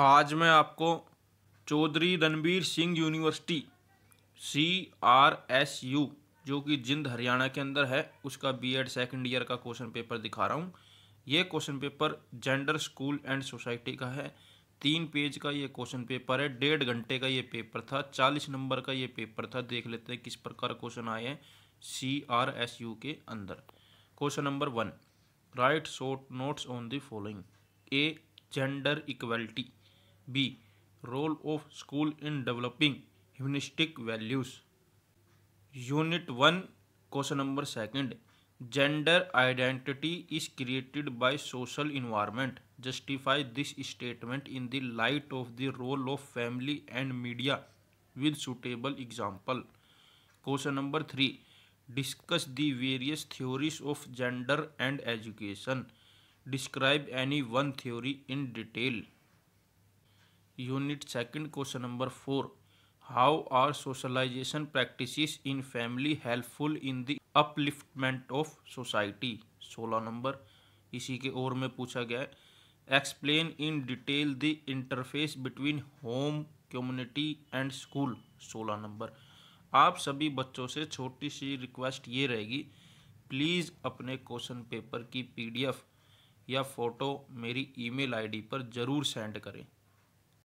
आज मैं आपको Chaudhary Ranbir Singh university C R S U जो कि जिंद हरियाणा के अंदर है उसका बी एड सेकेंड ईयर का क्वेश्चन पेपर दिखा रहा हूँ ये question paper gender school and society का है तीन पेज का ये क्वेश्चन पेपर है डेढ़ घंटे का ये पेपर था चालीस नंबर का ये पेपर था देख लेते हैं किस प्रकार क्वेश्चन आए हैं सी आर एस यू के अंदर question number one write short notes on the following A gender equality B. Role of school in developing humanistic values. Unit 1 question number 2nd. Gender identity is created by social environment. Justify this statement in the light of the role of family and media with suitable example. Question number 3. Discuss the various theories of gender and education. Describe any one theory in detail. Unit second question number four how are socialisation practice in family helpful in the upliftment of society सोलह number इसी के ओर में पूछा गया है explain in detail the interface between home community and school सोलह number आप सभी बच्चों से छोटी सी रिक्वेस्ट ये रहेगी प्लीज़ अपने क्वेश्चन पेपर की पीडीएफ या फ़ोटो मेरी ईमेल आईडी पर ज़रूर सेंड करें